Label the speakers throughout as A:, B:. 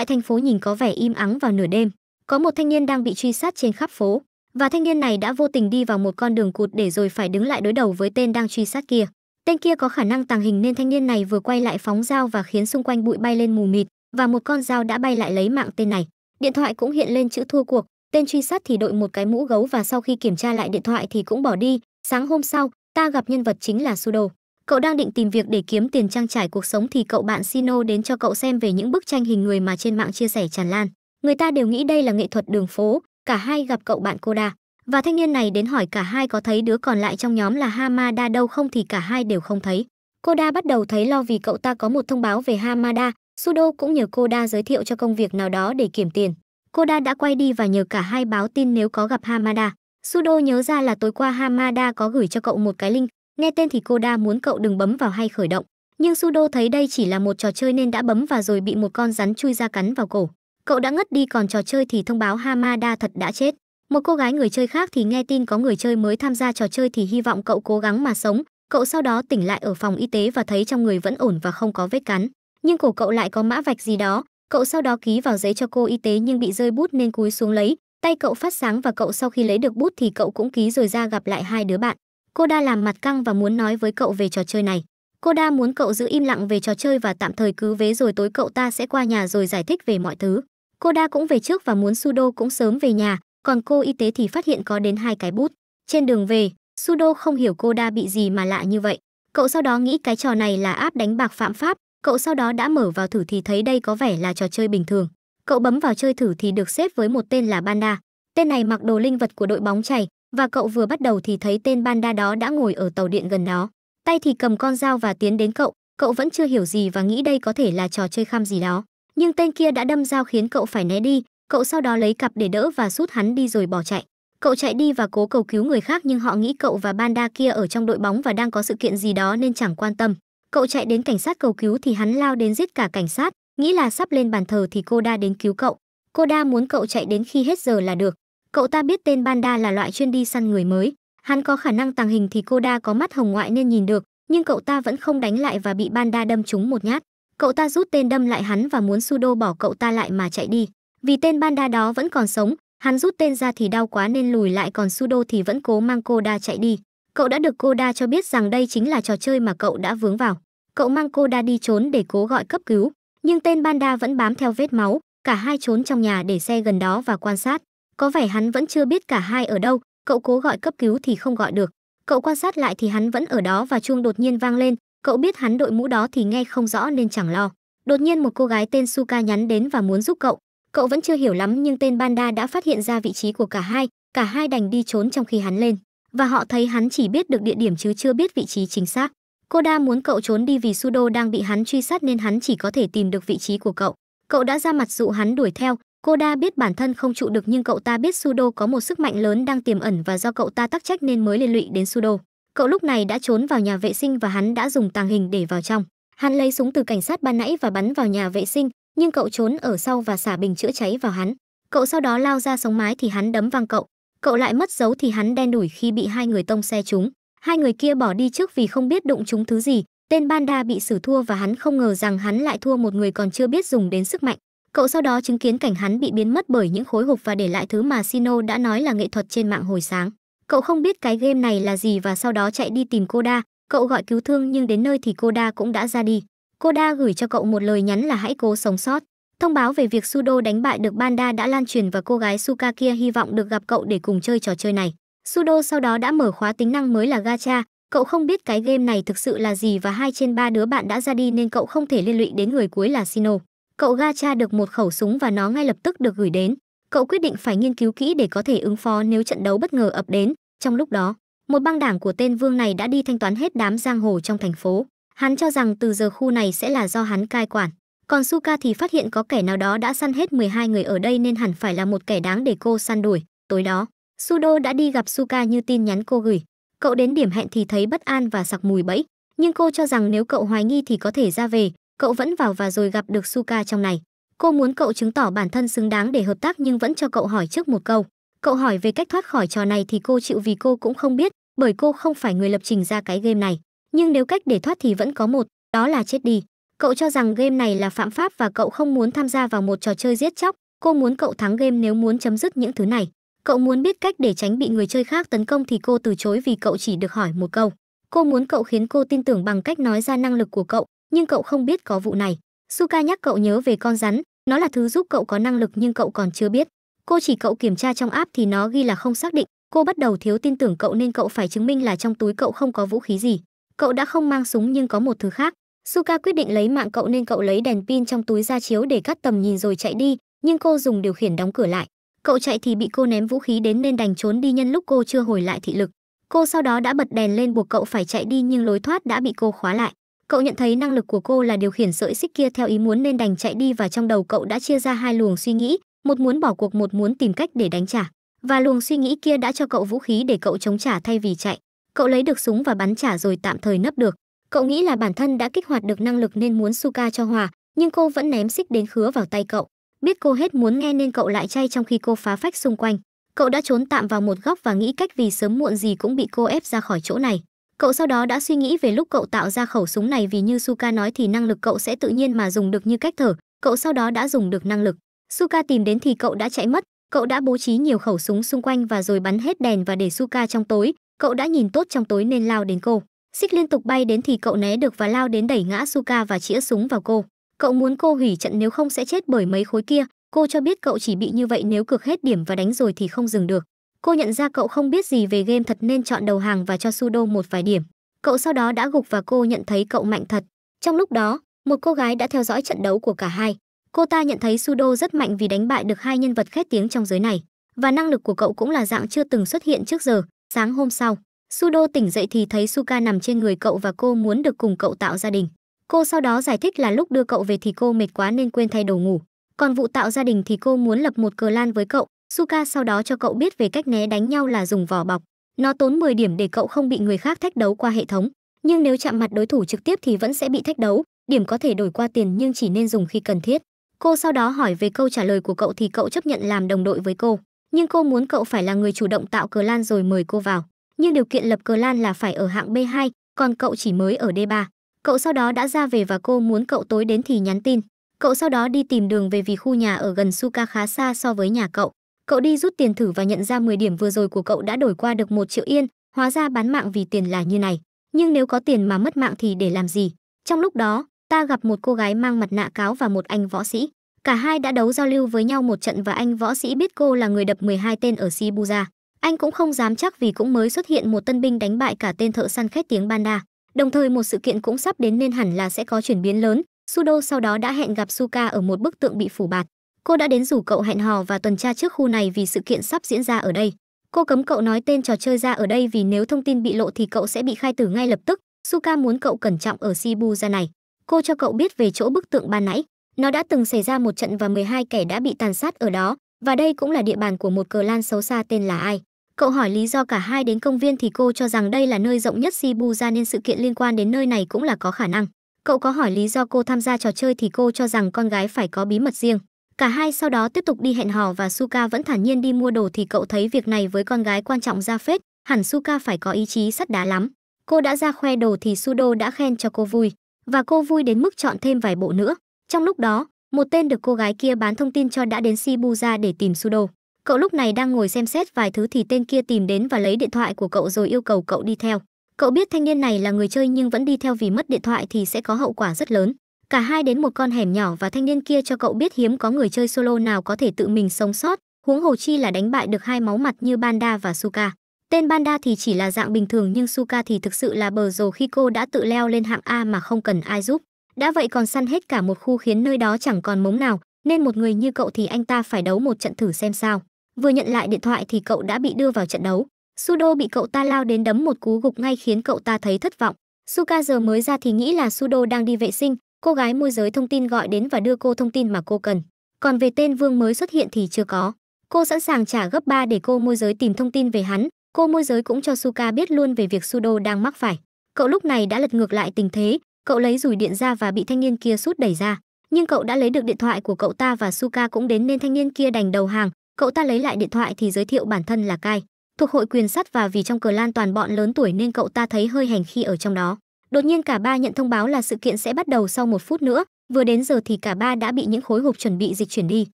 A: tại thành phố nhìn có vẻ im ắng vào nửa đêm. Có một thanh niên đang bị truy sát trên khắp phố, và thanh niên này đã vô tình đi vào một con đường cụt để rồi phải đứng lại đối đầu với tên đang truy sát kia. Tên kia có khả năng tàng hình nên thanh niên này vừa quay lại phóng dao và khiến xung quanh bụi bay lên mù mịt, và một con dao đã bay lại lấy mạng tên này. Điện thoại cũng hiện lên chữ thua cuộc, tên truy sát thì đội một cái mũ gấu và sau khi kiểm tra lại điện thoại thì cũng bỏ đi. Sáng hôm sau, ta gặp nhân vật chính là Sudo cậu đang định tìm việc để kiếm tiền trang trải cuộc sống thì cậu bạn Sino đến cho cậu xem về những bức tranh hình người mà trên mạng chia sẻ tràn lan. Người ta đều nghĩ đây là nghệ thuật đường phố, cả hai gặp cậu bạn Koda. Và thanh niên này đến hỏi cả hai có thấy đứa còn lại trong nhóm là Hamada đâu không thì cả hai đều không thấy. Koda bắt đầu thấy lo vì cậu ta có một thông báo về Hamada, Sudo cũng nhờ Koda giới thiệu cho công việc nào đó để kiểm tiền. Koda đã quay đi và nhờ cả hai báo tin nếu có gặp Hamada. Sudo nhớ ra là tối qua Hamada có gửi cho cậu một cái link, Nghe tên thì cô đa muốn cậu đừng bấm vào hay khởi động, nhưng Sudo thấy đây chỉ là một trò chơi nên đã bấm vào rồi bị một con rắn chui ra cắn vào cổ. Cậu đã ngất đi còn trò chơi thì thông báo Hamada thật đã chết. Một cô gái người chơi khác thì nghe tin có người chơi mới tham gia trò chơi thì hy vọng cậu cố gắng mà sống. Cậu sau đó tỉnh lại ở phòng y tế và thấy trong người vẫn ổn và không có vết cắn. Nhưng cổ cậu lại có mã vạch gì đó. Cậu sau đó ký vào giấy cho cô y tế nhưng bị rơi bút nên cúi xuống lấy. Tay cậu phát sáng và cậu sau khi lấy được bút thì cậu cũng ký rồi ra gặp lại hai đứa bạn cô đa làm mặt căng và muốn nói với cậu về trò chơi này cô đa muốn cậu giữ im lặng về trò chơi và tạm thời cứ vế rồi tối cậu ta sẽ qua nhà rồi giải thích về mọi thứ cô đa cũng về trước và muốn sudo cũng sớm về nhà còn cô y tế thì phát hiện có đến hai cái bút trên đường về sudo không hiểu cô đa bị gì mà lạ như vậy cậu sau đó nghĩ cái trò này là áp đánh bạc phạm pháp cậu sau đó đã mở vào thử thì thấy đây có vẻ là trò chơi bình thường cậu bấm vào chơi thử thì được xếp với một tên là banda tên này mặc đồ linh vật của đội bóng chày và cậu vừa bắt đầu thì thấy tên Banda đó đã ngồi ở tàu điện gần đó. Tay thì cầm con dao và tiến đến cậu, cậu vẫn chưa hiểu gì và nghĩ đây có thể là trò chơi kham gì đó. Nhưng tên kia đã đâm dao khiến cậu phải né đi, cậu sau đó lấy cặp để đỡ và sút hắn đi rồi bỏ chạy. Cậu chạy đi và cố cầu cứu người khác nhưng họ nghĩ cậu và Banda kia ở trong đội bóng và đang có sự kiện gì đó nên chẳng quan tâm. Cậu chạy đến cảnh sát cầu cứu thì hắn lao đến giết cả cảnh sát, nghĩ là sắp lên bàn thờ thì cô đa đến cứu cậu. Cô đa muốn cậu chạy đến khi hết giờ là được, Cậu ta biết tên Banda là loại chuyên đi săn người mới. Hắn có khả năng tàng hình thì cô đa có mắt hồng ngoại nên nhìn được, nhưng cậu ta vẫn không đánh lại và bị Banda đâm trúng một nhát. Cậu ta rút tên đâm lại hắn và muốn Sudo bỏ cậu ta lại mà chạy đi. Vì tên Banda đó vẫn còn sống, hắn rút tên ra thì đau quá nên lùi lại còn Sudo thì vẫn cố mang cô đa chạy đi. Cậu đã được cô đa cho biết rằng đây chính là trò chơi mà cậu đã vướng vào. Cậu mang cô đa đi trốn để cố gọi cấp cứu, nhưng tên Banda vẫn bám theo vết máu, cả hai trốn trong nhà để xe gần đó và quan sát. Có vẻ hắn vẫn chưa biết cả hai ở đâu, cậu cố gọi cấp cứu thì không gọi được. Cậu quan sát lại thì hắn vẫn ở đó và chuông đột nhiên vang lên, cậu biết hắn đội mũ đó thì nghe không rõ nên chẳng lo. Đột nhiên một cô gái tên Suka nhắn đến và muốn giúp cậu. Cậu vẫn chưa hiểu lắm nhưng tên Banda đã phát hiện ra vị trí của cả hai, cả hai đành đi trốn trong khi hắn lên. Và họ thấy hắn chỉ biết được địa điểm chứ chưa biết vị trí chính xác. Cô đa muốn cậu trốn đi vì Sudo đang bị hắn truy sát nên hắn chỉ có thể tìm được vị trí của cậu. Cậu đã ra mặt dụ hắn đuổi theo, Cô đa biết bản thân không trụ được nhưng cậu ta biết Sudo có một sức mạnh lớn đang tiềm ẩn và do cậu ta tắc trách nên mới liên lụy đến Sudo. Cậu lúc này đã trốn vào nhà vệ sinh và hắn đã dùng tàng hình để vào trong. Hắn lấy súng từ cảnh sát ban nãy và bắn vào nhà vệ sinh, nhưng cậu trốn ở sau và xả bình chữa cháy vào hắn. Cậu sau đó lao ra sống mái thì hắn đấm văng cậu. Cậu lại mất dấu thì hắn đen đủi khi bị hai người tông xe trúng. Hai người kia bỏ đi trước vì không biết đụng chúng thứ gì. Tên Banda bị xử thua và hắn không ngờ rằng hắn lại thua một người còn chưa biết dùng đến sức mạnh. Cậu sau đó chứng kiến cảnh hắn bị biến mất bởi những khối hộp và để lại thứ mà Sino đã nói là nghệ thuật trên mạng hồi sáng. Cậu không biết cái game này là gì và sau đó chạy đi tìm Koda, cậu gọi cứu thương nhưng đến nơi thì Koda cũng đã ra đi. Koda gửi cho cậu một lời nhắn là hãy cố sống sót. Thông báo về việc Sudo đánh bại được Banda đã lan truyền và cô gái Suka kia hy vọng được gặp cậu để cùng chơi trò chơi này. Sudo sau đó đã mở khóa tính năng mới là Gacha, cậu không biết cái game này thực sự là gì và hai trên ba đứa bạn đã ra đi nên cậu không thể liên lụy đến người cuối là Sino. Cậu Gacha được một khẩu súng và nó ngay lập tức được gửi đến. Cậu quyết định phải nghiên cứu kỹ để có thể ứng phó nếu trận đấu bất ngờ ập đến. Trong lúc đó, một băng đảng của tên Vương này đã đi thanh toán hết đám giang hồ trong thành phố. Hắn cho rằng từ giờ khu này sẽ là do hắn cai quản. Còn Suka thì phát hiện có kẻ nào đó đã săn hết 12 người ở đây nên hẳn phải là một kẻ đáng để cô săn đuổi. Tối đó, Sudo đã đi gặp Suka như tin nhắn cô gửi. Cậu đến điểm hẹn thì thấy bất an và sặc mùi bẫy, nhưng cô cho rằng nếu cậu hoài nghi thì có thể ra về, cậu vẫn vào và rồi gặp được Suka trong này. Cô muốn cậu chứng tỏ bản thân xứng đáng để hợp tác nhưng vẫn cho cậu hỏi trước một câu. Cậu hỏi về cách thoát khỏi trò này thì cô chịu vì cô cũng không biết, bởi cô không phải người lập trình ra cái game này. Nhưng nếu cách để thoát thì vẫn có một, đó là chết đi. Cậu cho rằng game này là phạm pháp và cậu không muốn tham gia vào một trò chơi giết chóc. Cô muốn cậu thắng game nếu muốn chấm dứt những thứ này. Cậu muốn biết cách để tránh bị người chơi khác tấn công thì cô từ chối vì cậu chỉ được hỏi một câu. Cô muốn cậu khiến cô tin tưởng bằng cách nói ra năng lực của cậu, nhưng cậu không biết có vụ này. Suka nhắc cậu nhớ về con rắn, nó là thứ giúp cậu có năng lực nhưng cậu còn chưa biết. Cô chỉ cậu kiểm tra trong app thì nó ghi là không xác định, cô bắt đầu thiếu tin tưởng cậu nên cậu phải chứng minh là trong túi cậu không có vũ khí gì. Cậu đã không mang súng nhưng có một thứ khác. Suka quyết định lấy mạng cậu nên cậu lấy đèn pin trong túi ra chiếu để cắt tầm nhìn rồi chạy đi, nhưng cô dùng điều khiển đóng cửa lại. Cậu chạy thì bị cô ném vũ khí đến nên đành trốn đi nhân lúc cô chưa hồi lại thị lực. Cô sau đó đã bật đèn lên buộc cậu phải chạy đi nhưng lối thoát đã bị cô khóa lại. Cậu nhận thấy năng lực của cô là điều khiển sợi xích kia theo ý muốn nên đành chạy đi và trong đầu cậu đã chia ra hai luồng suy nghĩ, một muốn bỏ cuộc một muốn tìm cách để đánh trả. Và luồng suy nghĩ kia đã cho cậu vũ khí để cậu chống trả thay vì chạy. Cậu lấy được súng và bắn trả rồi tạm thời nấp được. Cậu nghĩ là bản thân đã kích hoạt được năng lực nên muốn Suka cho hòa, nhưng cô vẫn ném xích đến khứa vào tay cậu. Biết cô hết muốn nghe nên cậu lại chay trong khi cô phá phách xung quanh. Cậu đã trốn tạm vào một góc và nghĩ cách vì sớm muộn gì cũng bị cô ép ra khỏi chỗ này. Cậu sau đó đã suy nghĩ về lúc cậu tạo ra khẩu súng này vì như Suka nói thì năng lực cậu sẽ tự nhiên mà dùng được như cách thở, cậu sau đó đã dùng được năng lực. Suka tìm đến thì cậu đã chạy mất, cậu đã bố trí nhiều khẩu súng xung quanh và rồi bắn hết đèn và để Suka trong tối, cậu đã nhìn tốt trong tối nên lao đến cô. Xích liên tục bay đến thì cậu né được và lao đến đẩy ngã Suka và chĩa súng vào cô. Cậu muốn cô hủy trận nếu không sẽ chết bởi mấy khối kia, cô cho biết cậu chỉ bị như vậy nếu cược hết điểm và đánh rồi thì không dừng được. Cô nhận ra cậu không biết gì về game thật nên chọn đầu hàng và cho Sudo một vài điểm. Cậu sau đó đã gục và cô nhận thấy cậu mạnh thật. Trong lúc đó, một cô gái đã theo dõi trận đấu của cả hai. Cô ta nhận thấy Sudo rất mạnh vì đánh bại được hai nhân vật khét tiếng trong giới này. Và năng lực của cậu cũng là dạng chưa từng xuất hiện trước giờ. Sáng hôm sau, Sudo tỉnh dậy thì thấy Suka nằm trên người cậu và cô muốn được cùng cậu tạo gia đình. Cô sau đó giải thích là lúc đưa cậu về thì cô mệt quá nên quên thay đồ ngủ. Còn vụ tạo gia đình thì cô muốn lập một cờ lan với cậu, Suka sau đó cho cậu biết về cách né đánh nhau là dùng vỏ bọc. Nó tốn 10 điểm để cậu không bị người khác thách đấu qua hệ thống, nhưng nếu chạm mặt đối thủ trực tiếp thì vẫn sẽ bị thách đấu, điểm có thể đổi qua tiền nhưng chỉ nên dùng khi cần thiết. Cô sau đó hỏi về câu trả lời của cậu thì cậu chấp nhận làm đồng đội với cô, nhưng cô muốn cậu phải là người chủ động tạo cờ lan rồi mời cô vào. Nhưng điều kiện lập cờ lan là phải ở hạng B2, còn cậu chỉ mới ở D3. Cậu sau đó đã ra về và cô muốn cậu tối đến thì nhắn tin. Cậu sau đó đi tìm đường về vì khu nhà ở gần Suka khá xa so với nhà cậu. Cậu đi rút tiền thử và nhận ra 10 điểm vừa rồi của cậu đã đổi qua được một triệu yên, hóa ra bán mạng vì tiền là như này. Nhưng nếu có tiền mà mất mạng thì để làm gì? Trong lúc đó, ta gặp một cô gái mang mặt nạ cáo và một anh võ sĩ. Cả hai đã đấu giao lưu với nhau một trận và anh võ sĩ biết cô là người đập 12 tên ở Shibuya. Anh cũng không dám chắc vì cũng mới xuất hiện một tân binh đánh bại cả tên thợ săn khét tiếng Banda. Đồng thời một sự kiện cũng sắp đến nên hẳn là sẽ có chuyển biến lớn. Sudo sau đó đã hẹn gặp Suka ở một bức tượng bị phủ bạt cô đã đến rủ cậu hẹn hò và tuần tra trước khu này vì sự kiện sắp diễn ra ở đây cô cấm cậu nói tên trò chơi ra ở đây vì nếu thông tin bị lộ thì cậu sẽ bị khai tử ngay lập tức suka muốn cậu cẩn trọng ở shibu ra này cô cho cậu biết về chỗ bức tượng ban nãy nó đã từng xảy ra một trận và 12 kẻ đã bị tàn sát ở đó và đây cũng là địa bàn của một cờ lan xấu xa tên là ai cậu hỏi lý do cả hai đến công viên thì cô cho rằng đây là nơi rộng nhất shibu ra nên sự kiện liên quan đến nơi này cũng là có khả năng cậu có hỏi lý do cô tham gia trò chơi thì cô cho rằng con gái phải có bí mật riêng Cả hai sau đó tiếp tục đi hẹn hò và Suka vẫn thản nhiên đi mua đồ thì cậu thấy việc này với con gái quan trọng ra phết, hẳn Suka phải có ý chí sắt đá lắm. Cô đã ra khoe đồ thì Sudo đã khen cho cô vui, và cô vui đến mức chọn thêm vài bộ nữa. Trong lúc đó, một tên được cô gái kia bán thông tin cho đã đến Shibuya để tìm Sudo. Cậu lúc này đang ngồi xem xét vài thứ thì tên kia tìm đến và lấy điện thoại của cậu rồi yêu cầu cậu đi theo. Cậu biết thanh niên này là người chơi nhưng vẫn đi theo vì mất điện thoại thì sẽ có hậu quả rất lớn. Cả hai đến một con hẻm nhỏ và thanh niên kia cho cậu biết hiếm có người chơi solo nào có thể tự mình sống sót, huống hồ chi là đánh bại được hai máu mặt như Banda và Suka. Tên Banda thì chỉ là dạng bình thường nhưng Suka thì thực sự là bờ rồ khi cô đã tự leo lên hạng A mà không cần ai giúp. Đã vậy còn săn hết cả một khu khiến nơi đó chẳng còn mống nào, nên một người như cậu thì anh ta phải đấu một trận thử xem sao. Vừa nhận lại điện thoại thì cậu đã bị đưa vào trận đấu. Sudo bị cậu ta lao đến đấm một cú gục ngay khiến cậu ta thấy thất vọng. Suka giờ mới ra thì nghĩ là Sudo đang đi vệ sinh, Cô gái môi giới thông tin gọi đến và đưa cô thông tin mà cô cần. Còn về tên Vương mới xuất hiện thì chưa có. Cô sẵn sàng trả gấp 3 để cô môi giới tìm thông tin về hắn. Cô môi giới cũng cho Suka biết luôn về việc Sudo đang mắc phải. Cậu lúc này đã lật ngược lại tình thế, cậu lấy rùi điện ra và bị thanh niên kia sút đẩy ra. Nhưng cậu đã lấy được điện thoại của cậu ta và Suka cũng đến nên thanh niên kia đành đầu hàng. Cậu ta lấy lại điện thoại thì giới thiệu bản thân là Kai, thuộc hội quyền sắt và vì trong cờ lan toàn bọn lớn tuổi nên cậu ta thấy hơi hèn khi ở trong đó. Đột nhiên cả ba nhận thông báo là sự kiện sẽ bắt đầu sau một phút nữa, vừa đến giờ thì cả ba đã bị những khối hộp chuẩn bị dịch chuyển đi.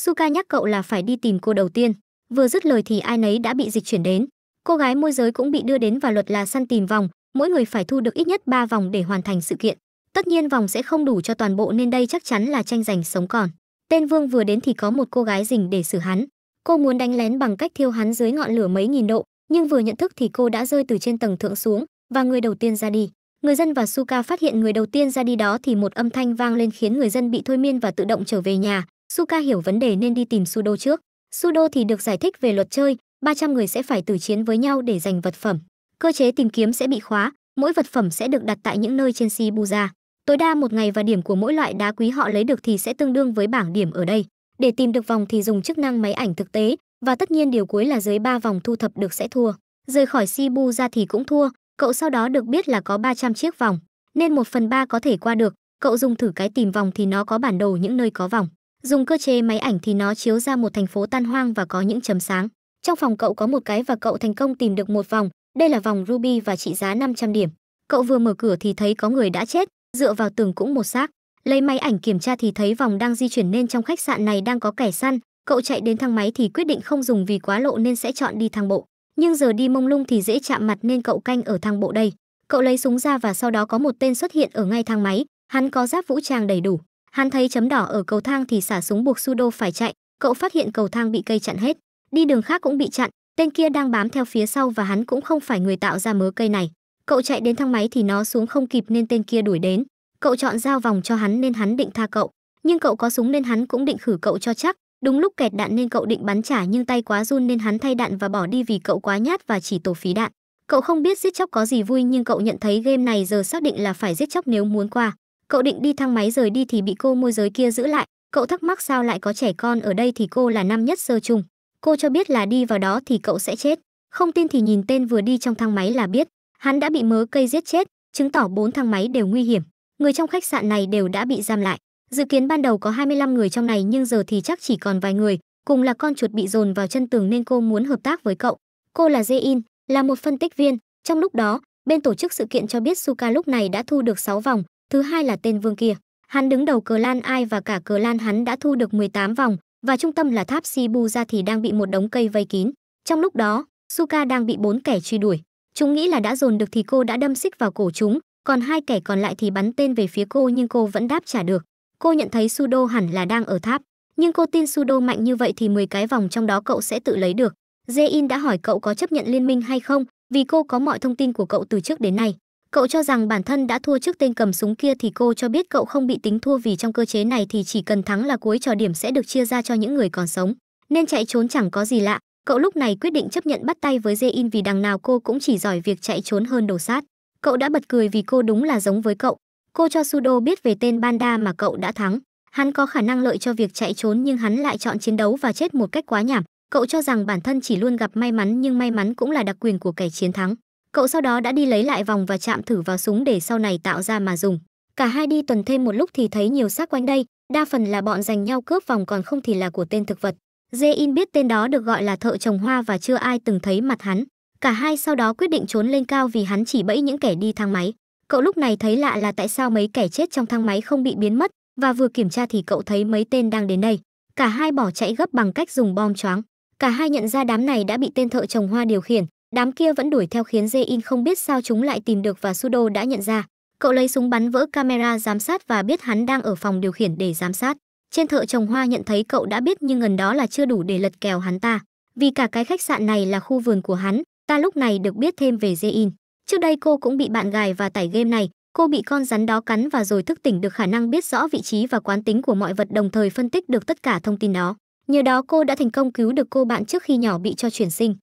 A: Suka nhắc cậu là phải đi tìm cô đầu tiên. Vừa dứt lời thì ai nấy đã bị dịch chuyển đến. Cô gái môi giới cũng bị đưa đến và luật là săn tìm vòng, mỗi người phải thu được ít nhất 3 vòng để hoàn thành sự kiện. Tất nhiên vòng sẽ không đủ cho toàn bộ nên đây chắc chắn là tranh giành sống còn. Tên Vương vừa đến thì có một cô gái rình để xử hắn. Cô muốn đánh lén bằng cách thiêu hắn dưới ngọn lửa mấy nghìn độ, nhưng vừa nhận thức thì cô đã rơi từ trên tầng thượng xuống và người đầu tiên ra đi. Người dân và Suka phát hiện người đầu tiên ra đi đó thì một âm thanh vang lên khiến người dân bị thôi miên và tự động trở về nhà. Suka hiểu vấn đề nên đi tìm Sudo trước. Sudo thì được giải thích về luật chơi, 300 người sẽ phải tử chiến với nhau để giành vật phẩm. Cơ chế tìm kiếm sẽ bị khóa, mỗi vật phẩm sẽ được đặt tại những nơi trên Shibuya. Tối đa một ngày và điểm của mỗi loại đá quý họ lấy được thì sẽ tương đương với bảng điểm ở đây. Để tìm được vòng thì dùng chức năng máy ảnh thực tế, và tất nhiên điều cuối là dưới 3 vòng thu thập được sẽ thua. Rời khỏi Shibuya thì cũng thua, Cậu sau đó được biết là có 300 chiếc vòng, nên 1 phần 3 có thể qua được. Cậu dùng thử cái tìm vòng thì nó có bản đồ những nơi có vòng. Dùng cơ chế máy ảnh thì nó chiếu ra một thành phố tan hoang và có những chấm sáng. Trong phòng cậu có một cái và cậu thành công tìm được một vòng. Đây là vòng Ruby và trị giá 500 điểm. Cậu vừa mở cửa thì thấy có người đã chết, dựa vào tường cũng một xác. Lấy máy ảnh kiểm tra thì thấy vòng đang di chuyển nên trong khách sạn này đang có kẻ săn. Cậu chạy đến thang máy thì quyết định không dùng vì quá lộ nên sẽ chọn đi thang bộ nhưng giờ đi mông lung thì dễ chạm mặt nên cậu canh ở thang bộ đây. Cậu lấy súng ra và sau đó có một tên xuất hiện ở ngay thang máy, hắn có giáp vũ trang đầy đủ. Hắn thấy chấm đỏ ở cầu thang thì xả súng buộc Sudo phải chạy, cậu phát hiện cầu thang bị cây chặn hết, đi đường khác cũng bị chặn, tên kia đang bám theo phía sau và hắn cũng không phải người tạo ra mớ cây này. Cậu chạy đến thang máy thì nó xuống không kịp nên tên kia đuổi đến. Cậu chọn dao vòng cho hắn nên hắn định tha cậu, nhưng cậu có súng nên hắn cũng định khử cậu cho chắc, Đúng lúc kẹt đạn nên cậu định bắn trả nhưng tay quá run nên hắn thay đạn và bỏ đi vì cậu quá nhát và chỉ tổ phí đạn. Cậu không biết giết chóc có gì vui nhưng cậu nhận thấy game này giờ xác định là phải giết chóc nếu muốn qua. Cậu định đi thang máy rời đi thì bị cô môi giới kia giữ lại. Cậu thắc mắc sao lại có trẻ con ở đây thì cô là năm nhất sơ chung. Cô cho biết là đi vào đó thì cậu sẽ chết. Không tin thì nhìn tên vừa đi trong thang máy là biết. Hắn đã bị mớ cây giết chết, chứng tỏ bốn thang máy đều nguy hiểm. Người trong khách sạn này đều đã bị giam lại. Dự kiến ban đầu có 25 người trong này nhưng giờ thì chắc chỉ còn vài người, cùng là con chuột bị dồn vào chân tường nên cô muốn hợp tác với cậu. Cô là Jein, là một phân tích viên. Trong lúc đó, bên tổ chức sự kiện cho biết Suka lúc này đã thu được 6 vòng, thứ hai là tên vương kia. Hắn đứng đầu cờ lan ai và cả cờ lan hắn đã thu được 18 vòng, và trung tâm là tháp Shibu ra thì đang bị một đống cây vây kín. Trong lúc đó, Suka đang bị bốn kẻ truy đuổi. Chúng nghĩ là đã dồn được thì cô đã đâm xích vào cổ chúng, còn hai kẻ còn lại thì bắn tên về phía cô nhưng cô vẫn đáp trả được. Cô nhận thấy Sudo hẳn là đang ở tháp, nhưng cô tin Sudo mạnh như vậy thì 10 cái vòng trong đó cậu sẽ tự lấy được. Jae In đã hỏi cậu có chấp nhận liên minh hay không, vì cô có mọi thông tin của cậu từ trước đến nay. Cậu cho rằng bản thân đã thua trước tên cầm súng kia thì cô cho biết cậu không bị tính thua vì trong cơ chế này thì chỉ cần thắng là cuối trò điểm sẽ được chia ra cho những người còn sống. Nên chạy trốn chẳng có gì lạ, cậu lúc này quyết định chấp nhận bắt tay với Jae In vì đằng nào cô cũng chỉ giỏi việc chạy trốn hơn đồ sát. Cậu đã bật cười vì cô đúng là giống với cậu, Cô cho Sudo biết về tên Banda mà cậu đã thắng. Hắn có khả năng lợi cho việc chạy trốn nhưng hắn lại chọn chiến đấu và chết một cách quá nhảm. Cậu cho rằng bản thân chỉ luôn gặp may mắn nhưng may mắn cũng là đặc quyền của kẻ chiến thắng. Cậu sau đó đã đi lấy lại vòng và chạm thử vào súng để sau này tạo ra mà dùng. Cả hai đi tuần thêm một lúc thì thấy nhiều xác quanh đây, đa phần là bọn giành nhau cướp vòng còn không thì là của tên thực vật. Jae-in biết tên đó được gọi là thợ trồng hoa và chưa ai từng thấy mặt hắn. Cả hai sau đó quyết định trốn lên cao vì hắn chỉ bẫy những kẻ đi thang máy. Cậu lúc này thấy lạ là tại sao mấy kẻ chết trong thang máy không bị biến mất, và vừa kiểm tra thì cậu thấy mấy tên đang đến đây. Cả hai bỏ chạy gấp bằng cách dùng bom choáng. Cả hai nhận ra đám này đã bị tên thợ trồng hoa điều khiển, đám kia vẫn đuổi theo khiến Jae-in không biết sao chúng lại tìm được và Sudo đã nhận ra. Cậu lấy súng bắn vỡ camera giám sát và biết hắn đang ở phòng điều khiển để giám sát. Trên thợ trồng hoa nhận thấy cậu đã biết nhưng gần đó là chưa đủ để lật kèo hắn ta. Vì cả cái khách sạn này là khu vườn của hắn, ta lúc này được biết thêm về Jae-in. Trước đây cô cũng bị bạn gài và tải game này, cô bị con rắn đó cắn và rồi thức tỉnh được khả năng biết rõ vị trí và quán tính của mọi vật đồng thời phân tích được tất cả thông tin đó. Nhờ đó cô đã thành công cứu được cô bạn trước khi nhỏ bị cho chuyển sinh.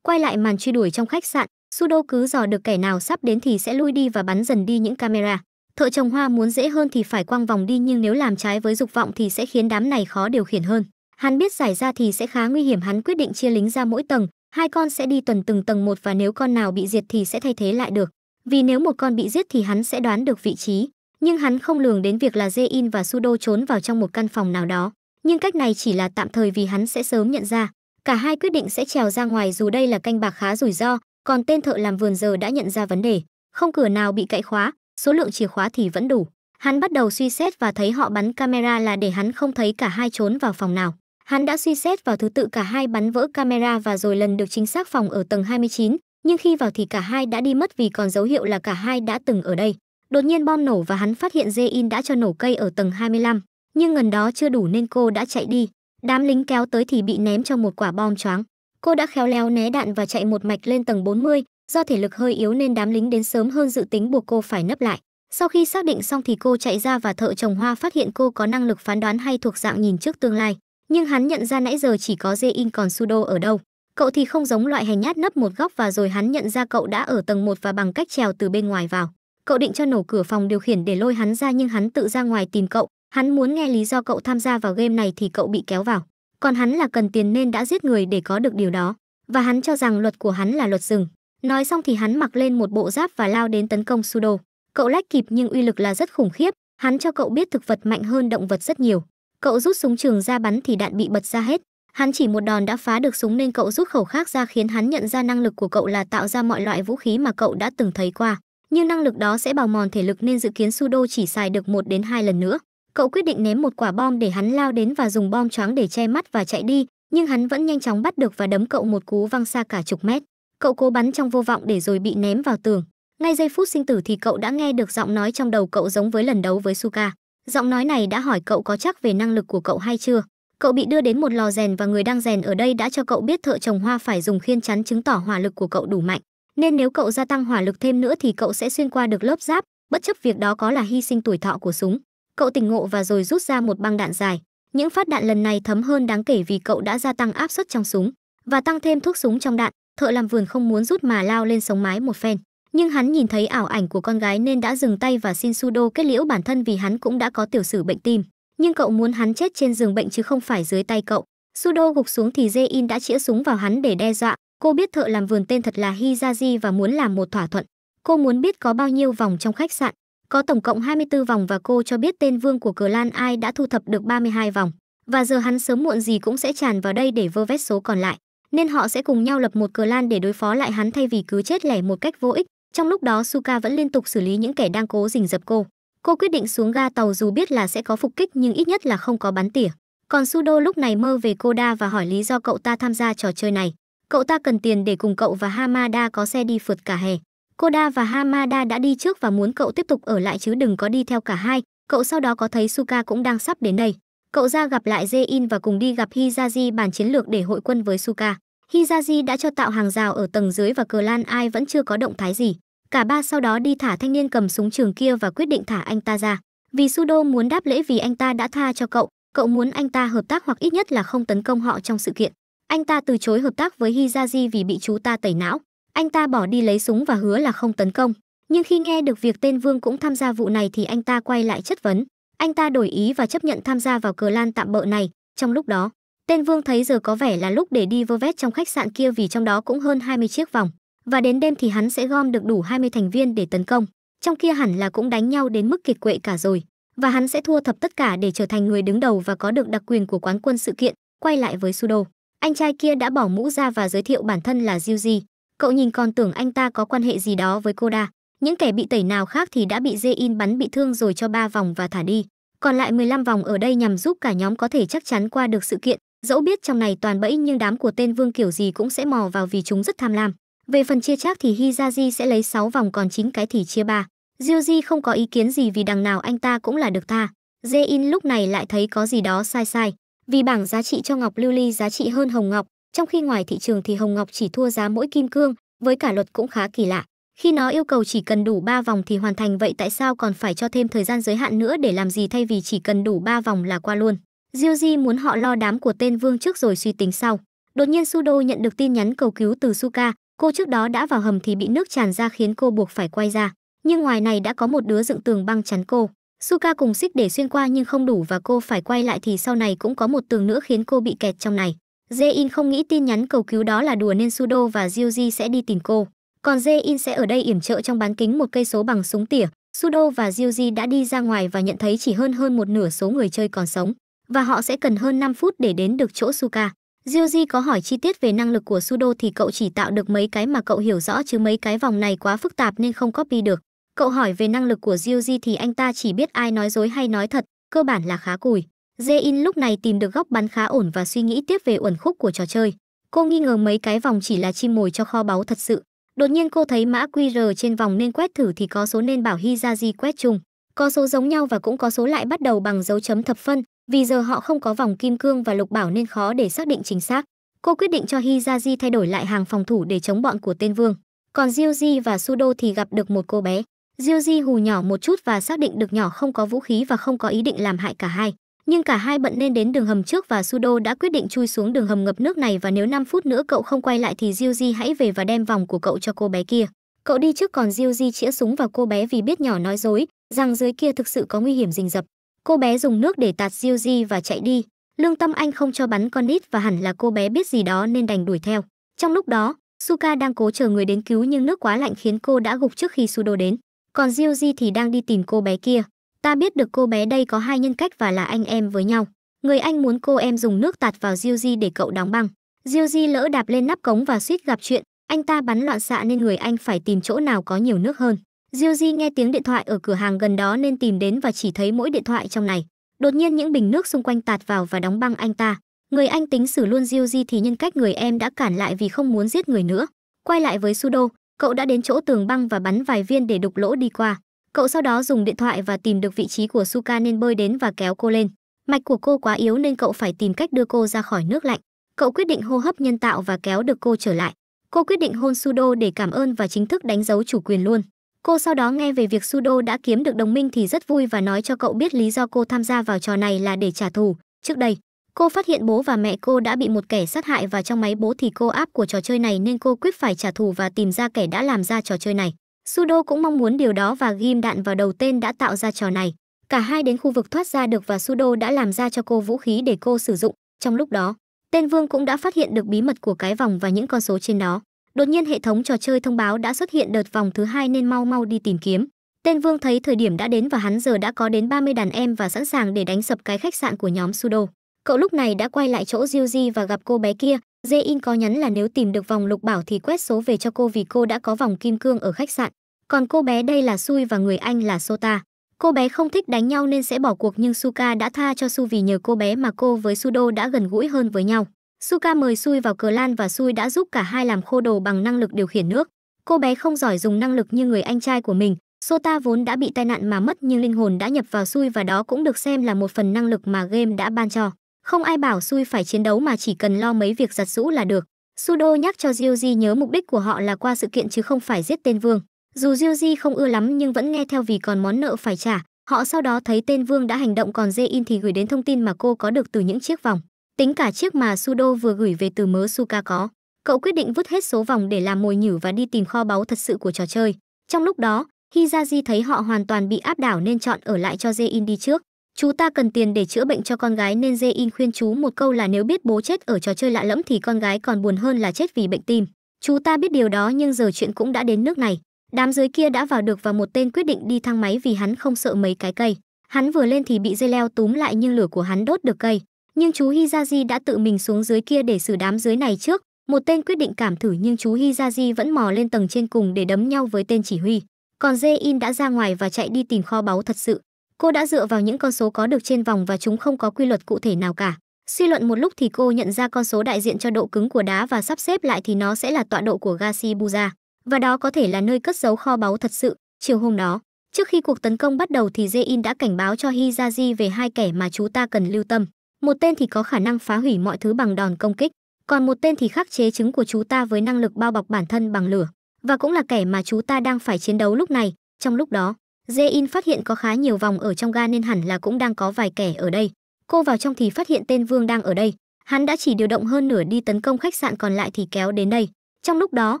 A: Quay lại màn truy đuổi trong khách sạn, Sudo cứ dò được kẻ nào sắp đến thì sẽ lui đi và bắn dần đi những camera. Thợ trồng hoa muốn dễ hơn thì phải quăng vòng đi nhưng nếu làm trái với dục vọng thì sẽ khiến đám này khó điều khiển hơn. Hắn biết giải ra thì sẽ khá nguy hiểm hắn quyết định chia lính ra mỗi tầng, hai con sẽ đi tuần từng tầng một và nếu con nào bị diệt thì sẽ thay thế lại được. Vì nếu một con bị giết thì hắn sẽ đoán được vị trí, nhưng hắn không lường đến việc là In và Sudo trốn vào trong một căn phòng nào đó. Nhưng cách này chỉ là tạm thời vì hắn sẽ sớm nhận ra. Cả hai quyết định sẽ trèo ra ngoài dù đây là canh bạc khá rủi ro, còn tên thợ làm vườn giờ đã nhận ra vấn đề. Không cửa nào bị cậy khóa, số lượng chìa khóa thì vẫn đủ. Hắn bắt đầu suy xét và thấy họ bắn camera là để hắn không thấy cả hai trốn vào phòng nào. Hắn đã suy xét vào thứ tự cả hai bắn vỡ camera và rồi lần được chính xác phòng ở tầng 29, nhưng khi vào thì cả hai đã đi mất vì còn dấu hiệu là cả hai đã từng ở đây. Đột nhiên bom nổ và hắn phát hiện Jain đã cho nổ cây ở tầng 25, nhưng ngần đó chưa đủ nên cô đã chạy đi. Đám lính kéo tới thì bị ném trong một quả bom choáng. Cô đã khéo léo né đạn và chạy một mạch lên tầng 40, do thể lực hơi yếu nên đám lính đến sớm hơn dự tính buộc cô phải nấp lại. Sau khi xác định xong thì cô chạy ra và thợ trồng hoa phát hiện cô có năng lực phán đoán hay thuộc dạng nhìn trước tương lai nhưng hắn nhận ra nãy giờ chỉ có dê in còn sudo ở đâu cậu thì không giống loại hèn nhát nấp một góc và rồi hắn nhận ra cậu đã ở tầng một và bằng cách trèo từ bên ngoài vào cậu định cho nổ cửa phòng điều khiển để lôi hắn ra nhưng hắn tự ra ngoài tìm cậu hắn muốn nghe lý do cậu tham gia vào game này thì cậu bị kéo vào còn hắn là cần tiền nên đã giết người để có được điều đó và hắn cho rằng luật của hắn là luật rừng nói xong thì hắn mặc lên một bộ giáp và lao đến tấn công sudo cậu lách kịp nhưng uy lực là rất khủng khiếp hắn cho cậu biết thực vật mạnh hơn động vật rất nhiều Cậu rút súng trường ra bắn thì đạn bị bật ra hết. Hắn chỉ một đòn đã phá được súng nên cậu rút khẩu khác ra khiến hắn nhận ra năng lực của cậu là tạo ra mọi loại vũ khí mà cậu đã từng thấy qua. Nhưng năng lực đó sẽ bào mòn thể lực nên dự kiến Sudo chỉ xài được một đến hai lần nữa. Cậu quyết định ném một quả bom để hắn lao đến và dùng bom choáng để che mắt và chạy đi, nhưng hắn vẫn nhanh chóng bắt được và đấm cậu một cú văng xa cả chục mét. Cậu cố bắn trong vô vọng để rồi bị ném vào tường. Ngay giây phút sinh tử thì cậu đã nghe được giọng nói trong đầu cậu giống với lần đấu với Suka. Giọng nói này đã hỏi cậu có chắc về năng lực của cậu hay chưa. Cậu bị đưa đến một lò rèn và người đang rèn ở đây đã cho cậu biết thợ trồng hoa phải dùng khiên chắn chứng tỏ hỏa lực của cậu đủ mạnh. Nên nếu cậu gia tăng hỏa lực thêm nữa thì cậu sẽ xuyên qua được lớp giáp, bất chấp việc đó có là hy sinh tuổi thọ của súng. Cậu tỉnh ngộ và rồi rút ra một băng đạn dài. Những phát đạn lần này thấm hơn đáng kể vì cậu đã gia tăng áp suất trong súng và tăng thêm thuốc súng trong đạn. Thợ làm vườn không muốn rút mà lao lên sống mái một phen nhưng hắn nhìn thấy ảo ảnh của con gái nên đã dừng tay và xin Sudo kết liễu bản thân vì hắn cũng đã có tiểu sử bệnh tim. Nhưng cậu muốn hắn chết trên giường bệnh chứ không phải dưới tay cậu. Sudo gục xuống thì in đã chĩa súng vào hắn để đe dọa. Cô biết thợ làm vườn tên thật là Hizaji và muốn làm một thỏa thuận. Cô muốn biết có bao nhiêu vòng trong khách sạn. Có tổng cộng 24 vòng và cô cho biết tên vương của cờ lan ai đã thu thập được 32 vòng. Và giờ hắn sớm muộn gì cũng sẽ tràn vào đây để vơ vét số còn lại nên họ sẽ cùng nhau lập một cờ lan để đối phó lại hắn thay vì cứ chết lẻ một cách vô ích trong lúc đó Suka vẫn liên tục xử lý những kẻ đang cố rình dập cô. Cô quyết định xuống ga tàu dù biết là sẽ có phục kích nhưng ít nhất là không có bắn tỉa. Còn Sudo lúc này mơ về Koda và hỏi lý do cậu ta tham gia trò chơi này. Cậu ta cần tiền để cùng cậu và Hamada có xe đi phượt cả hè. Koda và Hamada đã đi trước và muốn cậu tiếp tục ở lại chứ đừng có đi theo cả hai. Cậu sau đó có thấy Suka cũng đang sắp đến đây. Cậu ra gặp lại Zein và cùng đi gặp Hizaji bàn chiến lược để hội quân với Suka. Hizaji đã cho tạo hàng rào ở tầng dưới và cờ lan ai vẫn chưa có động thái gì. Cả ba sau đó đi thả thanh niên cầm súng trường kia và quyết định thả anh ta ra. Vì Sudo muốn đáp lễ vì anh ta đã tha cho cậu, cậu muốn anh ta hợp tác hoặc ít nhất là không tấn công họ trong sự kiện. Anh ta từ chối hợp tác với Hizaji vì bị chú ta tẩy não. Anh ta bỏ đi lấy súng và hứa là không tấn công. Nhưng khi nghe được việc tên Vương cũng tham gia vụ này thì anh ta quay lại chất vấn. Anh ta đổi ý và chấp nhận tham gia vào cờ lan tạm bợ này. Trong lúc đó, tên Vương thấy giờ có vẻ là lúc để đi vơ vét trong khách sạn kia vì trong đó cũng hơn 20 chiếc vòng và đến đêm thì hắn sẽ gom được đủ 20 thành viên để tấn công. Trong kia hẳn là cũng đánh nhau đến mức kiệt quệ cả rồi, và hắn sẽ thua thập tất cả để trở thành người đứng đầu và có được đặc quyền của quán quân sự kiện. Quay lại với Sudo, anh trai kia đã bỏ mũ ra và giới thiệu bản thân là Yuji. Cậu nhìn còn tưởng anh ta có quan hệ gì đó với Koda. Những kẻ bị tẩy nào khác thì đã bị Zein bắn bị thương rồi cho 3 vòng và thả đi. Còn lại 15 vòng ở đây nhằm giúp cả nhóm có thể chắc chắn qua được sự kiện. Dẫu biết trong này toàn bẫy nhưng đám của tên Vương kiểu gì cũng sẽ mò vào vì chúng rất tham lam. Về phần chia chác thì Hizaji sẽ lấy 6 vòng còn 9 cái thì chia 3. Ryuji không có ý kiến gì vì đằng nào anh ta cũng là được tha. Zein lúc này lại thấy có gì đó sai sai, vì bảng giá trị cho ngọc lưu ly giá trị hơn hồng ngọc, trong khi ngoài thị trường thì hồng ngọc chỉ thua giá mỗi kim cương, với cả luật cũng khá kỳ lạ. Khi nó yêu cầu chỉ cần đủ 3 vòng thì hoàn thành vậy tại sao còn phải cho thêm thời gian giới hạn nữa để làm gì thay vì chỉ cần đủ 3 vòng là qua luôn. Ryuji muốn họ lo đám của tên vương trước rồi suy tính sau. Đột nhiên Sudo nhận được tin nhắn cầu cứu từ Suka, Cô trước đó đã vào hầm thì bị nước tràn ra khiến cô buộc phải quay ra, nhưng ngoài này đã có một đứa dựng tường băng chắn cô. Suka cùng xích để xuyên qua nhưng không đủ và cô phải quay lại thì sau này cũng có một tường nữa khiến cô bị kẹt trong này. Jae-in không nghĩ tin nhắn cầu cứu đó là đùa nên Sudo và Jiuji sẽ đi tìm cô. Còn Jae-in sẽ ở đây yểm trợ trong bán kính một cây số bằng súng tỉa. Sudo và Jiuji đã đi ra ngoài và nhận thấy chỉ hơn hơn một nửa số người chơi còn sống và họ sẽ cần hơn 5 phút để đến được chỗ Suka. Jiuji có hỏi chi tiết về năng lực của Sudo thì cậu chỉ tạo được mấy cái mà cậu hiểu rõ chứ mấy cái vòng này quá phức tạp nên không copy được. Cậu hỏi về năng lực của Jiuji thì anh ta chỉ biết ai nói dối hay nói thật, cơ bản là khá cùi. Zein lúc này tìm được góc bắn khá ổn và suy nghĩ tiếp về uẩn khúc của trò chơi. Cô nghi ngờ mấy cái vòng chỉ là chim mồi cho kho báu thật sự. Đột nhiên cô thấy mã QR trên vòng nên quét thử thì có số nên bảo Hizaji quét chung. Có số giống nhau và cũng có số lại bắt đầu bằng dấu chấm thập phân, vì giờ họ không có vòng kim cương và lục bảo nên khó để xác định chính xác. Cô quyết định cho Hizaji thay đổi lại hàng phòng thủ để chống bọn của tên vương. Còn Ryuji và Sudo thì gặp được một cô bé. Ryuji hù nhỏ một chút và xác định được nhỏ không có vũ khí và không có ý định làm hại cả hai. Nhưng cả hai bận nên đến đường hầm trước và Sudo đã quyết định chui xuống đường hầm ngập nước này và nếu 5 phút nữa cậu không quay lại thì Ryuji hãy về và đem vòng của cậu cho cô bé kia. Cậu đi trước còn Ryuji chĩa súng vào cô bé vì biết nhỏ nói dối, rằng dưới kia thực sự có nguy hiểm rình rập. Cô bé dùng nước để tạt Diêu Di và chạy đi. Lương Tâm Anh không cho bắn con nít và hẳn là cô bé biết gì đó nên đành đuổi theo. Trong lúc đó, Suka đang cố chờ người đến cứu nhưng nước quá lạnh khiến cô đã gục trước khi Sudo đến. Còn Diêu Di thì đang đi tìm cô bé kia. Ta biết được cô bé đây có hai nhân cách và là anh em với nhau. Người anh muốn cô em dùng nước tạt vào Diêu Di để cậu đóng băng. Diêu Di lỡ đạp lên nắp cống và suýt gặp chuyện, anh ta bắn loạn xạ nên người anh phải tìm chỗ nào có nhiều nước hơn. Diêu Di nghe tiếng điện thoại ở cửa hàng gần đó nên tìm đến và chỉ thấy mỗi điện thoại trong này. Đột nhiên những bình nước xung quanh tạt vào và đóng băng anh ta. Người anh tính xử luôn Diêu Di thì nhân cách người em đã cản lại vì không muốn giết người nữa. Quay lại với Sudo, cậu đã đến chỗ tường băng và bắn vài viên để đục lỗ đi qua. Cậu sau đó dùng điện thoại và tìm được vị trí của Suka nên bơi đến và kéo cô lên. Mạch của cô quá yếu nên cậu phải tìm cách đưa cô ra khỏi nước lạnh. Cậu quyết định hô hấp nhân tạo và kéo được cô trở lại. Cô quyết định hôn Sudo để cảm ơn và chính thức đánh dấu chủ quyền luôn. Cô sau đó nghe về việc Sudo đã kiếm được đồng minh thì rất vui và nói cho cậu biết lý do cô tham gia vào trò này là để trả thù. Trước đây, cô phát hiện bố và mẹ cô đã bị một kẻ sát hại và trong máy bố thì cô áp của trò chơi này nên cô quyết phải trả thù và tìm ra kẻ đã làm ra trò chơi này. Sudo cũng mong muốn điều đó và ghim đạn vào đầu tên đã tạo ra trò này. Cả hai đến khu vực thoát ra được và Sudo đã làm ra cho cô vũ khí để cô sử dụng. Trong lúc đó, tên Vương cũng đã phát hiện được bí mật của cái vòng và những con số trên đó. Đột nhiên hệ thống trò chơi thông báo đã xuất hiện đợt vòng thứ hai nên mau mau đi tìm kiếm. Tên Vương thấy thời điểm đã đến và hắn giờ đã có đến 30 đàn em và sẵn sàng để đánh sập cái khách sạn của nhóm Sudo. Cậu lúc này đã quay lại chỗ Yuji và gặp cô bé kia, Jae-in có nhắn là nếu tìm được vòng lục bảo thì quét số về cho cô vì cô đã có vòng kim cương ở khách sạn. Còn cô bé đây là Sui và người anh là Sota. Cô bé không thích đánh nhau nên sẽ bỏ cuộc nhưng Suka đã tha cho Su vì nhờ cô bé mà cô với Sudo đã gần gũi hơn với nhau. Suka mời Sui vào cờ lan và Sui đã giúp cả hai làm khô đồ bằng năng lực điều khiển nước. Cô bé không giỏi dùng năng lực như người anh trai của mình, Sota vốn đã bị tai nạn mà mất nhưng linh hồn đã nhập vào Sui và đó cũng được xem là một phần năng lực mà game đã ban cho. Không ai bảo Sui phải chiến đấu mà chỉ cần lo mấy việc giặt rũ là được. Sudo nhắc cho Ryuji nhớ mục đích của họ là qua sự kiện chứ không phải giết tên vương. Dù Ryuji không ưa lắm nhưng vẫn nghe theo vì còn món nợ phải trả. Họ sau đó thấy tên vương đã hành động còn Zein thì gửi đến thông tin mà cô có được từ những chiếc vòng. Tính cả chiếc mà Sudo vừa gửi về từ mớ Suka có, cậu quyết định vứt hết số vòng để làm mồi nhử và đi tìm kho báu thật sự của trò chơi. Trong lúc đó, Hizaji thấy họ hoàn toàn bị áp đảo nên chọn ở lại cho Zein đi trước. Chú ta cần tiền để chữa bệnh cho con gái nên Zein khuyên chú một câu là nếu biết bố chết ở trò chơi lạ lẫm thì con gái còn buồn hơn là chết vì bệnh tim. Chú ta biết điều đó nhưng giờ chuyện cũng đã đến nước này. Đám dưới kia đã vào được và một tên quyết định đi thang máy vì hắn không sợ mấy cái cây. Hắn vừa lên thì bị dây leo túm lại nhưng lửa của hắn đốt được cây nhưng chú Hizaji đã tự mình xuống dưới kia để xử đám dưới này trước. Một tên quyết định cảm thử nhưng chú Hizaji vẫn mò lên tầng trên cùng để đấm nhau với tên chỉ huy. Còn Zein đã ra ngoài và chạy đi tìm kho báu thật sự. Cô đã dựa vào những con số có được trên vòng và chúng không có quy luật cụ thể nào cả. Suy luận một lúc thì cô nhận ra con số đại diện cho độ cứng của đá và sắp xếp lại thì nó sẽ là tọa độ của Gashibuja. Và đó có thể là nơi cất giấu kho báu thật sự. Chiều hôm đó, trước khi cuộc tấn công bắt đầu thì Zein đã cảnh báo cho Hizaji về hai kẻ mà chú ta cần lưu tâm một tên thì có khả năng phá hủy mọi thứ bằng đòn công kích còn một tên thì khắc chế chứng của chú ta với năng lực bao bọc bản thân bằng lửa và cũng là kẻ mà chú ta đang phải chiến đấu lúc này trong lúc đó Zein phát hiện có khá nhiều vòng ở trong ga nên hẳn là cũng đang có vài kẻ ở đây cô vào trong thì phát hiện tên vương đang ở đây hắn đã chỉ điều động hơn nửa đi tấn công khách sạn còn lại thì kéo đến đây trong lúc đó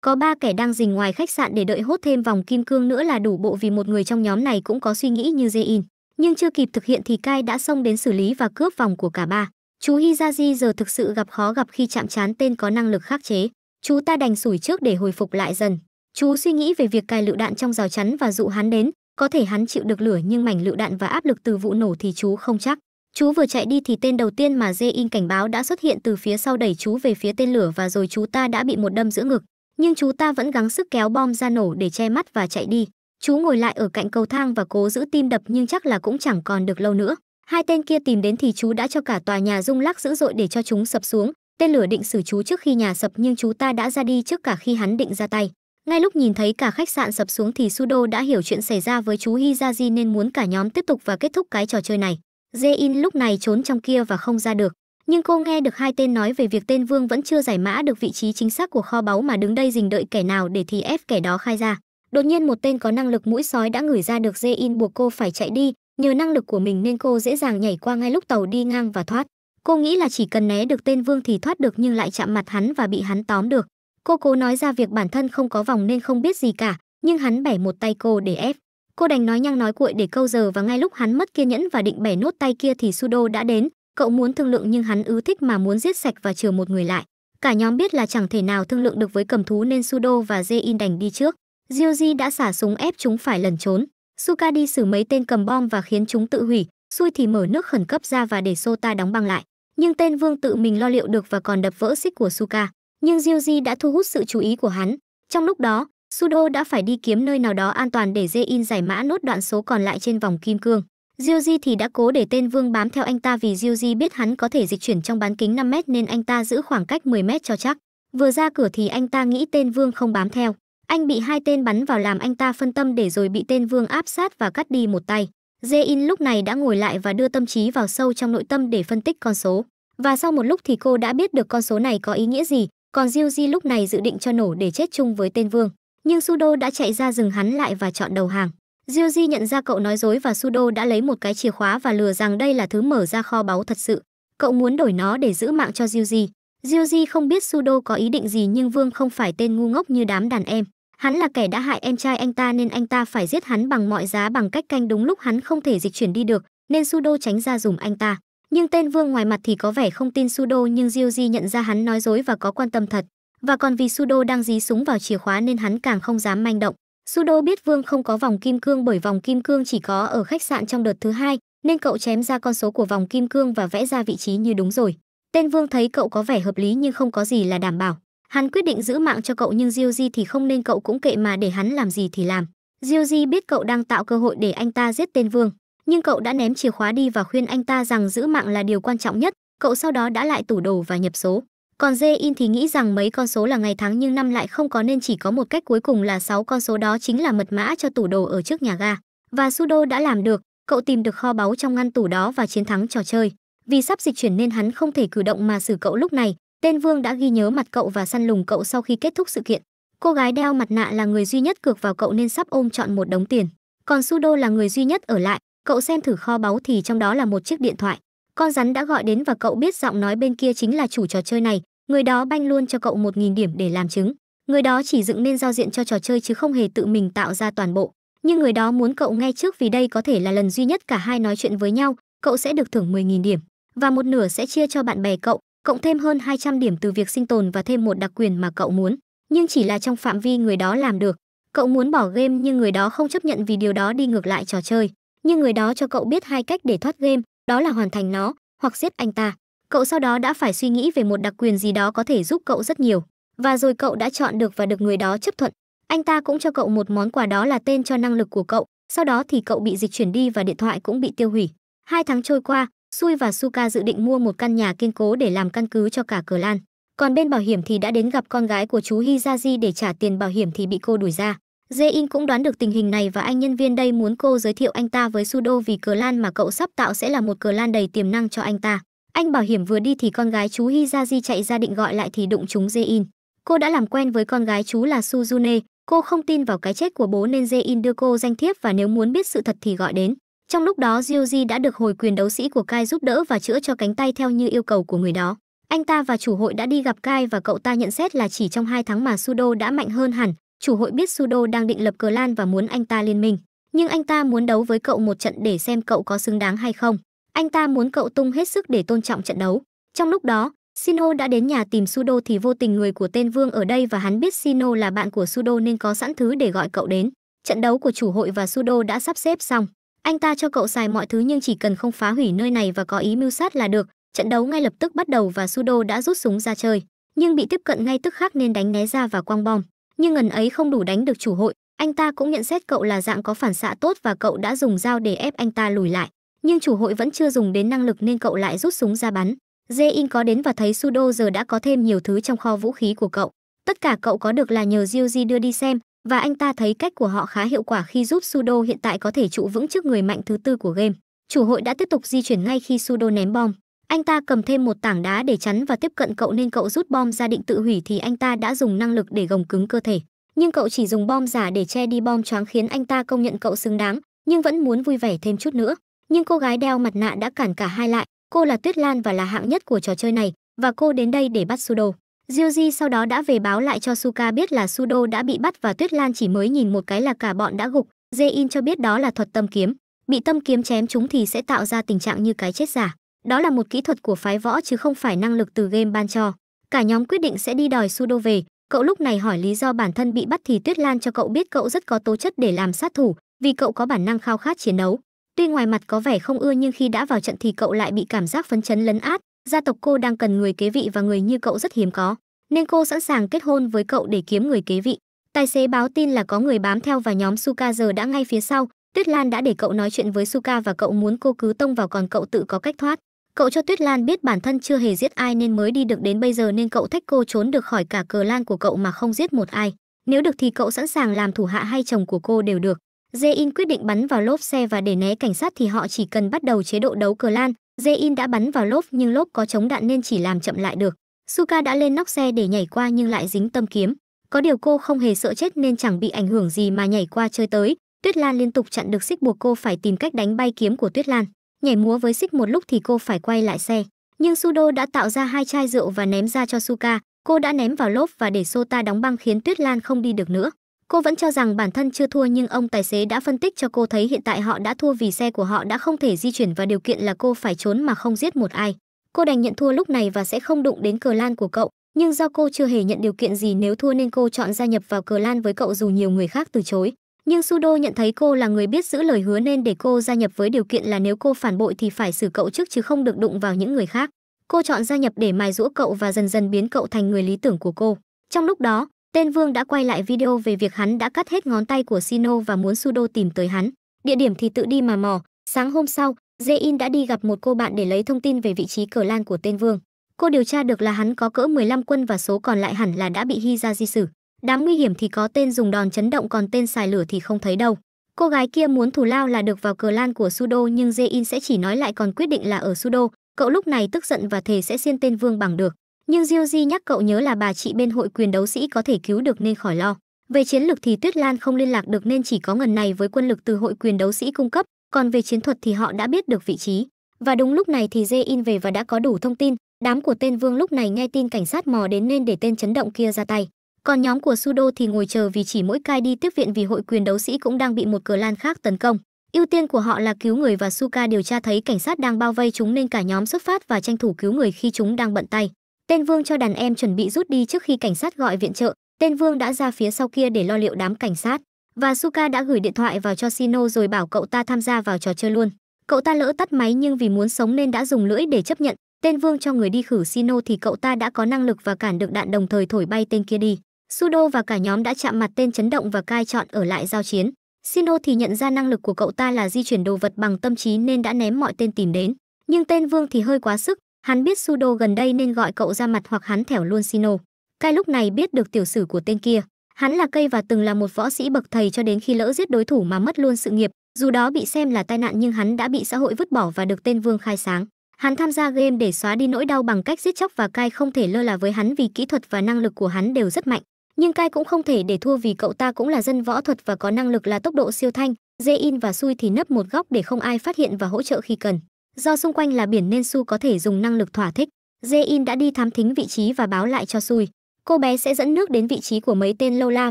A: có ba kẻ đang rình ngoài khách sạn để đợi hốt thêm vòng kim cương nữa là đủ bộ vì một người trong nhóm này cũng có suy nghĩ như Zein nhưng chưa kịp thực hiện thì Kai đã xông đến xử lý và cướp vòng của cả ba. Chú Hizaji giờ thực sự gặp khó gặp khi chạm trán tên có năng lực khắc chế. Chú ta đành sủi trước để hồi phục lại dần. Chú suy nghĩ về việc cài lựu đạn trong rào chắn và dụ hắn đến, có thể hắn chịu được lửa nhưng mảnh lựu đạn và áp lực từ vụ nổ thì chú không chắc. Chú vừa chạy đi thì tên đầu tiên mà Jae-in cảnh báo đã xuất hiện từ phía sau đẩy chú về phía tên lửa và rồi chú ta đã bị một đâm giữa ngực. Nhưng chú ta vẫn gắng sức kéo bom ra nổ để che mắt và chạy đi. Chú ngồi lại ở cạnh cầu thang và cố giữ tim đập nhưng chắc là cũng chẳng còn được lâu nữa. Hai tên kia tìm đến thì chú đã cho cả tòa nhà rung lắc dữ dội để cho chúng sập xuống. Tên lửa định xử chú trước khi nhà sập nhưng chú ta đã ra đi trước cả khi hắn định ra tay. Ngay lúc nhìn thấy cả khách sạn sập xuống thì Sudo đã hiểu chuyện xảy ra với chú Hizaji nên muốn cả nhóm tiếp tục và kết thúc cái trò chơi này. Zein lúc này trốn trong kia và không ra được. Nhưng cô nghe được hai tên nói về việc tên Vương vẫn chưa giải mã được vị trí chính xác của kho báu mà đứng đây dình đợi kẻ nào để thì ép kẻ đó khai ra. Đột nhiên một tên có năng lực mũi sói đã ngửi ra được In buộc cô phải chạy đi, nhờ năng lực của mình nên cô dễ dàng nhảy qua ngay lúc tàu đi ngang và thoát. Cô nghĩ là chỉ cần né được tên Vương thì thoát được nhưng lại chạm mặt hắn và bị hắn tóm được. Cô cố nói ra việc bản thân không có vòng nên không biết gì cả, nhưng hắn bẻ một tay cô để ép. Cô đành nói nhăng nói cuội để câu giờ và ngay lúc hắn mất kiên nhẫn và định bẻ nốt tay kia thì Sudo đã đến. Cậu muốn thương lượng nhưng hắn ứ thích mà muốn giết sạch và trừ một người lại. Cả nhóm biết là chẳng thể nào thương lượng được với cầm thú nên Sudo và Jae In đành đi trước. Ryoji đã xả súng ép chúng phải lẩn trốn. Suka đi xử mấy tên cầm bom và khiến chúng tự hủy, Sui thì mở nước khẩn cấp ra và để Sota đóng băng lại. Nhưng tên Vương tự mình lo liệu được và còn đập vỡ xích của Suka. Nhưng Ryoji đã thu hút sự chú ý của hắn. Trong lúc đó, Sudo đã phải đi kiếm nơi nào đó an toàn để Zein giải mã nốt đoạn số còn lại trên vòng kim cương. Ryoji thì đã cố để tên Vương bám theo anh ta vì Ryoji biết hắn có thể dịch chuyển trong bán kính 5m nên anh ta giữ khoảng cách 10m cho chắc. Vừa ra cửa thì anh ta nghĩ tên Vương không bám theo. Anh bị hai tên bắn vào làm anh ta phân tâm để rồi bị tên Vương áp sát và cắt đi một tay. Jae-in lúc này đã ngồi lại và đưa tâm trí vào sâu trong nội tâm để phân tích con số. Và sau một lúc thì cô đã biết được con số này có ý nghĩa gì, còn Jiu Ji lúc này dự định cho nổ để chết chung với tên Vương. Nhưng Sudo đã chạy ra dừng hắn lại và chọn đầu hàng. Jiu Ji nhận ra cậu nói dối và Sudo đã lấy một cái chìa khóa và lừa rằng đây là thứ mở ra kho báu thật sự. Cậu muốn đổi nó để giữ mạng cho Jiu Ji. Jiu Ji không biết Sudo có ý định gì nhưng Vương không phải tên ngu ngốc như đám đàn em. Hắn là kẻ đã hại em trai anh ta nên anh ta phải giết hắn bằng mọi giá bằng cách canh đúng lúc hắn không thể dịch chuyển đi được, nên Sudo tránh ra dùm anh ta. Nhưng tên Vương ngoài mặt thì có vẻ không tin Sudo nhưng Ryuji nhận ra hắn nói dối và có quan tâm thật. Và còn vì Sudo đang dí súng vào chìa khóa nên hắn càng không dám manh động. Sudo biết Vương không có vòng kim cương bởi vòng kim cương chỉ có ở khách sạn trong đợt thứ hai, nên cậu chém ra con số của vòng kim cương và vẽ ra vị trí như đúng rồi. Tên Vương thấy cậu có vẻ hợp lý nhưng không có gì là đảm bảo. Hắn quyết định giữ mạng cho cậu nhưng Di thì không nên cậu cũng kệ mà để hắn làm gì thì làm. Di biết cậu đang tạo cơ hội để anh ta giết tên Vương, nhưng cậu đã ném chìa khóa đi và khuyên anh ta rằng giữ mạng là điều quan trọng nhất. Cậu sau đó đã lại tủ đồ và nhập số. Còn Jae-in thì nghĩ rằng mấy con số là ngày tháng nhưng năm lại không có nên chỉ có một cách cuối cùng là 6 con số đó chính là mật mã cho tủ đồ ở trước nhà ga. Và Sudo đã làm được, cậu tìm được kho báu trong ngăn tủ đó và chiến thắng trò chơi. Vì sắp dịch chuyển nên hắn không thể cử động mà xử cậu lúc này, Tên Vương đã ghi nhớ mặt cậu và săn lùng cậu sau khi kết thúc sự kiện. Cô gái đeo mặt nạ là người duy nhất cược vào cậu nên sắp ôm chọn một đống tiền. Còn Sudo là người duy nhất ở lại, cậu xem thử kho báu thì trong đó là một chiếc điện thoại. Con rắn đã gọi đến và cậu biết giọng nói bên kia chính là chủ trò chơi này, người đó banh luôn cho cậu 1.000 điểm để làm chứng. Người đó chỉ dựng nên giao diện cho trò chơi chứ không hề tự mình tạo ra toàn bộ. Nhưng người đó muốn cậu nghe trước vì đây có thể là lần duy nhất cả hai nói chuyện với nhau, cậu sẽ được thưởng 10.000 điểm và một nửa sẽ chia cho bạn bè cậu, cộng thêm hơn 200 điểm từ việc sinh tồn và thêm một đặc quyền mà cậu muốn, nhưng chỉ là trong phạm vi người đó làm được. Cậu muốn bỏ game nhưng người đó không chấp nhận vì điều đó đi ngược lại trò chơi, nhưng người đó cho cậu biết hai cách để thoát game, đó là hoàn thành nó hoặc giết anh ta. Cậu sau đó đã phải suy nghĩ về một đặc quyền gì đó có thể giúp cậu rất nhiều, và rồi cậu đã chọn được và được người đó chấp thuận. Anh ta cũng cho cậu một món quà đó là tên cho năng lực của cậu, sau đó thì cậu bị dịch chuyển đi và điện thoại cũng bị tiêu hủy. Hai tháng trôi qua, Sui và Suka dự định mua một căn nhà kiên cố để làm căn cứ cho cả cờ lan. Còn bên bảo hiểm thì đã đến gặp con gái của chú Hizaji để trả tiền bảo hiểm thì bị cô đuổi ra. Jae-in cũng đoán được tình hình này và anh nhân viên đây muốn cô giới thiệu anh ta với Sudo vì cờ lan mà cậu sắp tạo sẽ là một cờ lan đầy tiềm năng cho anh ta. Anh bảo hiểm vừa đi thì con gái chú Hizaji chạy ra định gọi lại thì đụng trúng Jae-in. Cô đã làm quen với con gái chú là Suzune, cô không tin vào cái chết của bố nên Jae-in đưa cô danh thiếp và nếu muốn biết sự thật thì gọi đến. Trong lúc đó Ryuji đã được hồi quyền đấu sĩ của Kai giúp đỡ và chữa cho cánh tay theo như yêu cầu của người đó. Anh ta và chủ hội đã đi gặp Kai và cậu ta nhận xét là chỉ trong 2 tháng mà Sudo đã mạnh hơn hẳn. Chủ hội biết Sudo đang định lập cờ lan và muốn anh ta liên minh. Nhưng anh ta muốn đấu với cậu một trận để xem cậu có xứng đáng hay không. Anh ta muốn cậu tung hết sức để tôn trọng trận đấu. Trong lúc đó, Sino đã đến nhà tìm Sudo thì vô tình người của tên Vương ở đây và hắn biết Sino là bạn của Sudo nên có sẵn thứ để gọi cậu đến. Trận đấu của chủ hội và Sudo đã sắp xếp xong. Anh ta cho cậu xài mọi thứ nhưng chỉ cần không phá hủy nơi này và có ý mưu sát là được. Trận đấu ngay lập tức bắt đầu và Sudo đã rút súng ra chơi, nhưng bị tiếp cận ngay tức khắc nên đánh né ra và quăng bom. Nhưng ngần ấy không đủ đánh được chủ hội, anh ta cũng nhận xét cậu là dạng có phản xạ tốt và cậu đã dùng dao để ép anh ta lùi lại. Nhưng chủ hội vẫn chưa dùng đến năng lực nên cậu lại rút súng ra bắn. Jae-in có đến và thấy Sudo giờ đã có thêm nhiều thứ trong kho vũ khí của cậu. Tất cả cậu có được là nhờ Jiuji đưa đi xem, và anh ta thấy cách của họ khá hiệu quả khi giúp Sudo hiện tại có thể trụ vững trước người mạnh thứ tư của game. Chủ hội đã tiếp tục di chuyển ngay khi Sudo ném bom. Anh ta cầm thêm một tảng đá để chắn và tiếp cận cậu nên cậu rút bom ra định tự hủy thì anh ta đã dùng năng lực để gồng cứng cơ thể. Nhưng cậu chỉ dùng bom giả để che đi bom choáng khiến anh ta công nhận cậu xứng đáng, nhưng vẫn muốn vui vẻ thêm chút nữa. Nhưng cô gái đeo mặt nạ đã cản cả hai lại, cô là Tuyết Lan và là hạng nhất của trò chơi này và cô đến đây để bắt Sudo. Ryoji sau đó đã về báo lại cho Suka biết là Sudo đã bị bắt và Tuyết Lan chỉ mới nhìn một cái là cả bọn đã gục. Zein cho biết đó là thuật tâm kiếm, bị tâm kiếm chém chúng thì sẽ tạo ra tình trạng như cái chết giả. Đó là một kỹ thuật của phái võ chứ không phải năng lực từ game ban cho. Cả nhóm quyết định sẽ đi đòi Sudo về. Cậu lúc này hỏi lý do bản thân bị bắt thì Tuyết Lan cho cậu biết cậu rất có tố chất để làm sát thủ, vì cậu có bản năng khao khát chiến đấu. Tuy ngoài mặt có vẻ không ưa nhưng khi đã vào trận thì cậu lại bị cảm giác phấn chấn lấn át, gia tộc cô đang cần người kế vị và người như cậu rất hiếm có, nên cô sẵn sàng kết hôn với cậu để kiếm người kế vị. Tài xế báo tin là có người bám theo và nhóm Suka giờ đã ngay phía sau, Tuyết Lan đã để cậu nói chuyện với Suka và cậu muốn cô cứ tông vào còn cậu tự có cách thoát. Cậu cho Tuyết Lan biết bản thân chưa hề giết ai nên mới đi được đến bây giờ nên cậu thách cô trốn được khỏi cả cờ lan của cậu mà không giết một ai. Nếu được thì cậu sẵn sàng làm thủ hạ hay chồng của cô đều được. jae quyết định bắn vào lốp xe và để né cảnh sát thì họ chỉ cần bắt đầu chế độ đấu cờ lan, Zein đã bắn vào lốp nhưng lốp có chống đạn nên chỉ làm chậm lại được. Suka đã lên nóc xe để nhảy qua nhưng lại dính tâm kiếm. Có điều cô không hề sợ chết nên chẳng bị ảnh hưởng gì mà nhảy qua chơi tới. Tuyết Lan liên tục chặn được xích buộc cô phải tìm cách đánh bay kiếm của Tuyết Lan. Nhảy múa với xích một lúc thì cô phải quay lại xe. Nhưng Sudo đã tạo ra hai chai rượu và ném ra cho Suka. Cô đã ném vào lốp và để Sota đóng băng khiến Tuyết Lan không đi được nữa. Cô vẫn cho rằng bản thân chưa thua nhưng ông tài xế đã phân tích cho cô thấy hiện tại họ đã thua vì xe của họ đã không thể di chuyển và điều kiện là cô phải trốn mà không giết một ai. Cô đành nhận thua lúc này và sẽ không đụng đến cờ lan của cậu, nhưng do cô chưa hề nhận điều kiện gì nếu thua nên cô chọn gia nhập vào cờ lan với cậu dù nhiều người khác từ chối. Nhưng Sudo nhận thấy cô là người biết giữ lời hứa nên để cô gia nhập với điều kiện là nếu cô phản bội thì phải xử cậu trước chứ không được đụng vào những người khác. Cô chọn gia nhập để mài rũa cậu và dần dần biến cậu thành người lý tưởng của cô. Trong lúc đó, Tên Vương đã quay lại video về việc hắn đã cắt hết ngón tay của Sino và muốn Sudo tìm tới hắn. Địa điểm thì tự đi mà mò. Sáng hôm sau, Zein đã đi gặp một cô bạn để lấy thông tin về vị trí cờ lan của tên Vương. Cô điều tra được là hắn có cỡ 15 quân và số còn lại hẳn là đã bị hy ra di sử. Đám nguy hiểm thì có tên dùng đòn chấn động còn tên xài lửa thì không thấy đâu. Cô gái kia muốn thù lao là được vào cờ lan của Sudo nhưng Zein sẽ chỉ nói lại còn quyết định là ở Sudo. Cậu lúc này tức giận và thề sẽ xiên tên Vương bằng được. Nhưng Diêu Di nhắc cậu nhớ là bà chị bên hội quyền đấu sĩ có thể cứu được nên khỏi lo. Về chiến lược thì Tuyết Lan không liên lạc được nên chỉ có ngần này với quân lực từ hội quyền đấu sĩ cung cấp, còn về chiến thuật thì họ đã biết được vị trí. Và đúng lúc này thì Dê in về và đã có đủ thông tin, đám của tên Vương lúc này nghe tin cảnh sát mò đến nên để tên chấn động kia ra tay. Còn nhóm của Sudo thì ngồi chờ vì chỉ mỗi cai đi tiếp viện vì hội quyền đấu sĩ cũng đang bị một cờ lan khác tấn công. Ưu tiên của họ là cứu người và Suka điều tra thấy cảnh sát đang bao vây chúng nên cả nhóm xuất phát và tranh thủ cứu người khi chúng đang bận tay. Tên Vương cho đàn em chuẩn bị rút đi trước khi cảnh sát gọi viện trợ. Tên Vương đã ra phía sau kia để lo liệu đám cảnh sát. Và Suka đã gửi điện thoại vào cho Sino rồi bảo cậu ta tham gia vào trò chơi luôn. Cậu ta lỡ tắt máy nhưng vì muốn sống nên đã dùng lưỡi để chấp nhận. Tên Vương cho người đi khử Sino thì cậu ta đã có năng lực và cản được đạn đồng thời thổi bay tên kia đi. Sudo và cả nhóm đã chạm mặt tên chấn động và cai chọn ở lại giao chiến. Sino thì nhận ra năng lực của cậu ta là di chuyển đồ vật bằng tâm trí nên đã ném mọi tên tìm đến. Nhưng tên Vương thì hơi quá sức, Hắn biết Sudo gần đây nên gọi cậu ra mặt hoặc hắn thẻo luôn Sino. Cai lúc này biết được tiểu sử của tên kia. Hắn là cây và từng là một võ sĩ bậc thầy cho đến khi lỡ giết đối thủ mà mất luôn sự nghiệp. Dù đó bị xem là tai nạn nhưng hắn đã bị xã hội vứt bỏ và được tên Vương khai sáng. Hắn tham gia game để xóa đi nỗi đau bằng cách giết chóc và Cai không thể lơ là với hắn vì kỹ thuật và năng lực của hắn đều rất mạnh. Nhưng Cai cũng không thể để thua vì cậu ta cũng là dân võ thuật và có năng lực là tốc độ siêu thanh. Zein và Sui thì nấp một góc để không ai phát hiện và hỗ trợ khi cần. Do xung quanh là biển nên Su có thể dùng năng lực thỏa thích. Jae-in đã đi thám thính vị trí và báo lại cho Sui. Cô bé sẽ dẫn nước đến vị trí của mấy tên Lola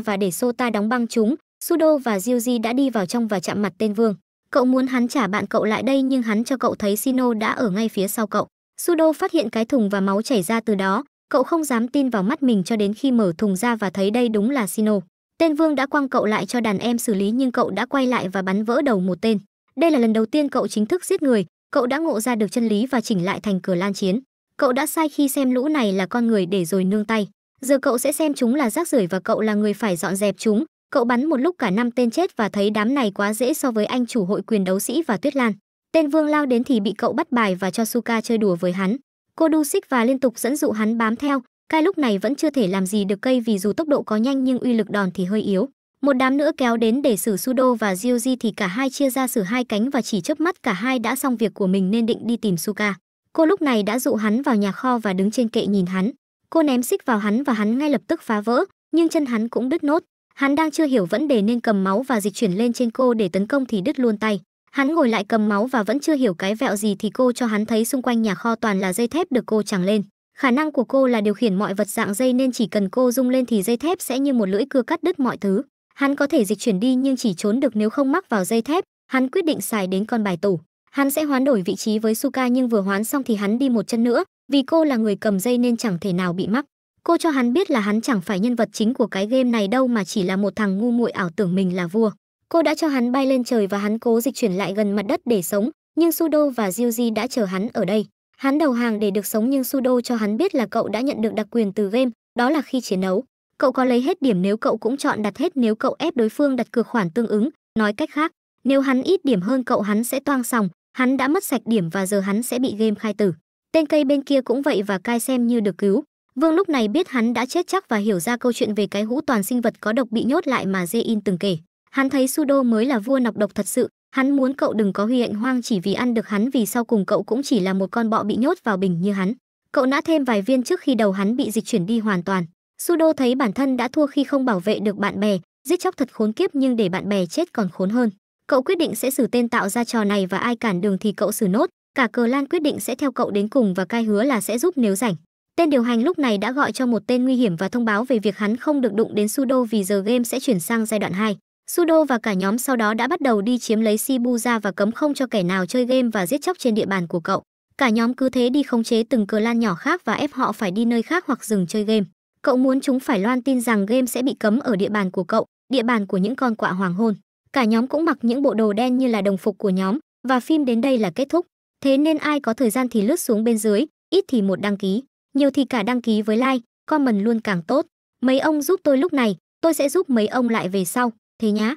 A: và để Sota đóng băng chúng. Sudo và Ryuji đã đi vào trong và chạm mặt tên Vương. Cậu muốn hắn trả bạn cậu lại đây nhưng hắn cho cậu thấy Sino đã ở ngay phía sau cậu. Sudo phát hiện cái thùng và máu chảy ra từ đó. Cậu không dám tin vào mắt mình cho đến khi mở thùng ra và thấy đây đúng là Sino. Tên Vương đã quăng cậu lại cho đàn em xử lý nhưng cậu đã quay lại và bắn vỡ đầu một tên. Đây là lần đầu tiên cậu chính thức giết người, cậu đã ngộ ra được chân lý và chỉnh lại thành cửa lan chiến cậu đã sai khi xem lũ này là con người để rồi nương tay giờ cậu sẽ xem chúng là rác rưởi và cậu là người phải dọn dẹp chúng cậu bắn một lúc cả năm tên chết và thấy đám này quá dễ so với anh chủ hội quyền đấu sĩ và tuyết lan tên vương lao đến thì bị cậu bắt bài và cho suka chơi đùa với hắn cô đu xích và liên tục dẫn dụ hắn bám theo cai lúc này vẫn chưa thể làm gì được cây vì dù tốc độ có nhanh nhưng uy lực đòn thì hơi yếu một đám nữa kéo đến để xử Sudo và Gioji thì cả hai chia ra xử hai cánh và chỉ chớp mắt cả hai đã xong việc của mình nên định đi tìm Suka. Cô lúc này đã dụ hắn vào nhà kho và đứng trên kệ nhìn hắn. Cô ném xích vào hắn và hắn ngay lập tức phá vỡ, nhưng chân hắn cũng đứt nốt. Hắn đang chưa hiểu vấn đề nên cầm máu và dịch chuyển lên trên cô để tấn công thì đứt luôn tay. Hắn ngồi lại cầm máu và vẫn chưa hiểu cái vẹo gì thì cô cho hắn thấy xung quanh nhà kho toàn là dây thép được cô chẳng lên. Khả năng của cô là điều khiển mọi vật dạng dây nên chỉ cần cô rung lên thì dây thép sẽ như một lưỡi cưa cắt đứt mọi thứ. Hắn có thể dịch chuyển đi nhưng chỉ trốn được nếu không mắc vào dây thép, hắn quyết định xài đến con bài tủ. Hắn sẽ hoán đổi vị trí với Suka nhưng vừa hoán xong thì hắn đi một chân nữa, vì cô là người cầm dây nên chẳng thể nào bị mắc. Cô cho hắn biết là hắn chẳng phải nhân vật chính của cái game này đâu mà chỉ là một thằng ngu muội ảo tưởng mình là vua. Cô đã cho hắn bay lên trời và hắn cố dịch chuyển lại gần mặt đất để sống, nhưng Sudo và Ryuji đã chờ hắn ở đây. Hắn đầu hàng để được sống nhưng Sudo cho hắn biết là cậu đã nhận được đặc quyền từ game, đó là khi chiến đấu. Cậu có lấy hết điểm nếu cậu cũng chọn đặt hết nếu cậu ép đối phương đặt cược khoản tương ứng, nói cách khác, nếu hắn ít điểm hơn cậu hắn sẽ toang xong. hắn đã mất sạch điểm và giờ hắn sẽ bị game khai tử. Tên cây bên kia cũng vậy và cai xem như được cứu. Vương lúc này biết hắn đã chết chắc và hiểu ra câu chuyện về cái hũ toàn sinh vật có độc bị nhốt lại mà Zein từng kể. Hắn thấy Sudo mới là vua nọc độc thật sự, hắn muốn cậu đừng có huy hạnh hoang chỉ vì ăn được hắn vì sau cùng cậu cũng chỉ là một con bọ bị nhốt vào bình như hắn. Cậu nã thêm vài viên trước khi đầu hắn bị dịch chuyển đi hoàn toàn. Sudo thấy bản thân đã thua khi không bảo vệ được bạn bè, giết chóc thật khốn kiếp nhưng để bạn bè chết còn khốn hơn. Cậu quyết định sẽ xử tên tạo ra trò này và ai cản đường thì cậu xử nốt, cả cờ lan quyết định sẽ theo cậu đến cùng và cai hứa là sẽ giúp nếu rảnh. Tên điều hành lúc này đã gọi cho một tên nguy hiểm và thông báo về việc hắn không được đụng đến Sudo vì giờ game sẽ chuyển sang giai đoạn 2. Sudo và cả nhóm sau đó đã bắt đầu đi chiếm lấy Shibuya và cấm không cho kẻ nào chơi game và giết chóc trên địa bàn của cậu. Cả nhóm cứ thế đi khống chế từng cờ lan nhỏ khác và ép họ phải đi nơi khác hoặc dừng chơi game. Cậu muốn chúng phải loan tin rằng game sẽ bị cấm ở địa bàn của cậu, địa bàn của những con quạ hoàng hôn. Cả nhóm cũng mặc những bộ đồ đen như là đồng phục của nhóm và phim đến đây là kết thúc. Thế nên ai có thời gian thì lướt xuống bên dưới, ít thì một đăng ký, nhiều thì cả đăng ký với like, comment luôn càng tốt. Mấy ông giúp tôi lúc này, tôi sẽ giúp mấy ông lại về sau, thế nhá.